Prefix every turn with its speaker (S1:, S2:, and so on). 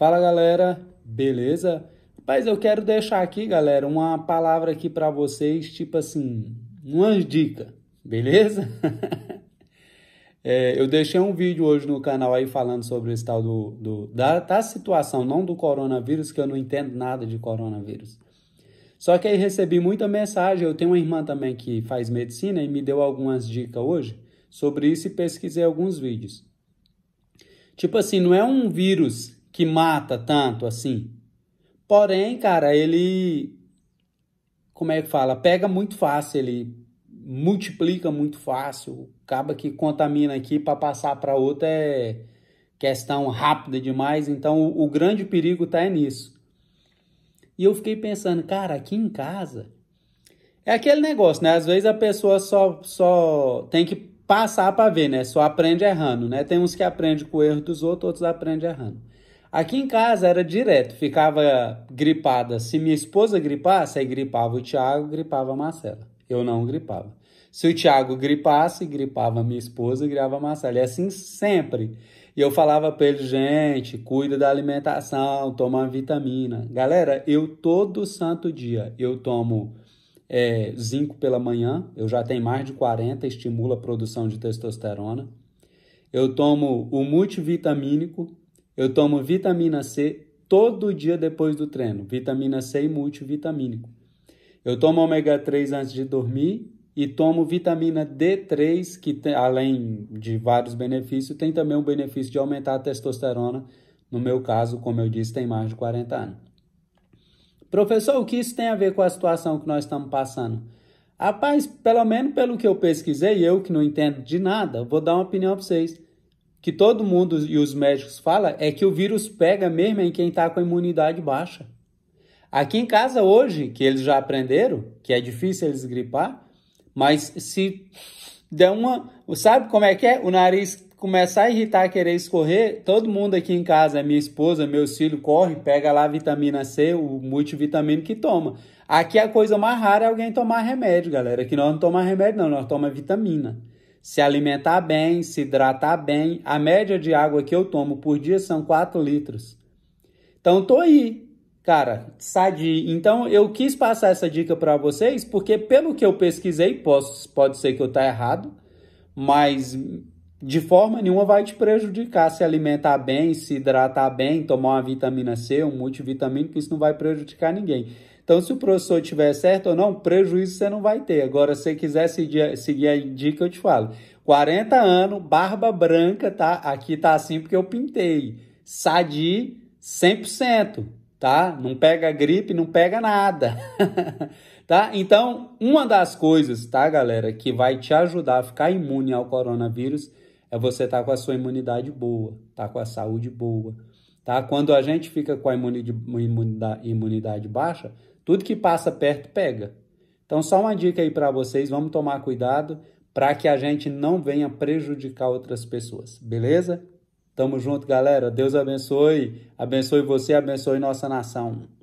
S1: Fala galera, beleza? Mas eu quero deixar aqui, galera, uma palavra aqui para vocês, tipo assim, umas dicas, beleza? é, eu deixei um vídeo hoje no canal aí falando sobre esse tal do, do da, da situação, não do coronavírus, que eu não entendo nada de coronavírus. Só que aí recebi muita mensagem. Eu tenho uma irmã também que faz medicina e me deu algumas dicas hoje sobre isso e pesquisei alguns vídeos. Tipo assim, não é um vírus que mata tanto assim. Porém, cara, ele. Como é que fala? Pega muito fácil, ele multiplica muito fácil. Acaba que contamina aqui para passar para outra é questão rápida demais. Então, o, o grande perigo tá é nisso. E eu fiquei pensando, cara, aqui em casa. É aquele negócio, né? Às vezes a pessoa só, só tem que passar para ver, né? Só aprende errando, né? Tem uns que aprende com o erro dos outros, outros aprendem errando. Aqui em casa era direto, ficava gripada. Se minha esposa gripasse, aí gripava o Tiago, gripava a Marcela. Eu não gripava. Se o Tiago gripasse, gripava a minha esposa, gripava a Marcela. E assim sempre. E eu falava para ele, gente, cuida da alimentação, toma vitamina. Galera, eu todo santo dia, eu tomo é, zinco pela manhã, eu já tenho mais de 40, estimula a produção de testosterona. Eu tomo o multivitamínico, eu tomo vitamina C todo dia depois do treino, vitamina C e multivitamínico. Eu tomo ômega 3 antes de dormir e tomo vitamina D3, que tem, além de vários benefícios, tem também o benefício de aumentar a testosterona. No meu caso, como eu disse, tem mais de 40 anos. Professor, o que isso tem a ver com a situação que nós estamos passando? Rapaz, pelo menos pelo que eu pesquisei, eu que não entendo de nada, vou dar uma opinião para vocês que todo mundo e os médicos falam é que o vírus pega mesmo em quem está com a imunidade baixa. Aqui em casa hoje, que eles já aprenderam, que é difícil eles gripar, mas se der uma. Sabe como é que é? O nariz começar a irritar, querer escorrer, todo mundo aqui em casa, minha esposa, meus filhos, corre, pega lá a vitamina C, o multivitamino que toma. Aqui a coisa mais rara é alguém tomar remédio, galera. Aqui nós não tomamos remédio, não, nós tomamos vitamina se alimentar bem, se hidratar bem. A média de água que eu tomo por dia são 4 litros. Então tô aí, cara, sadi. Então eu quis passar essa dica para vocês porque pelo que eu pesquisei, posso, pode ser que eu tá errado, mas de forma nenhuma vai te prejudicar se alimentar bem, se hidratar bem, tomar uma vitamina C, um multivitamínico, isso não vai prejudicar ninguém. Então, se o professor tiver certo ou não, prejuízo você não vai ter. Agora, se você quiser seguir a dica, eu te falo. 40 anos, barba branca, tá? Aqui tá assim porque eu pintei. Sadi 100%, tá? Não pega gripe, não pega nada. tá? Então, uma das coisas, tá, galera, que vai te ajudar a ficar imune ao coronavírus é você estar tá com a sua imunidade boa, tá com a saúde boa, tá? Quando a gente fica com a imunidade, imunidade baixa, tudo que passa perto pega. Então, só uma dica aí para vocês, vamos tomar cuidado para que a gente não venha prejudicar outras pessoas, beleza? Tamo junto, galera. Deus abençoe, abençoe você, abençoe nossa nação.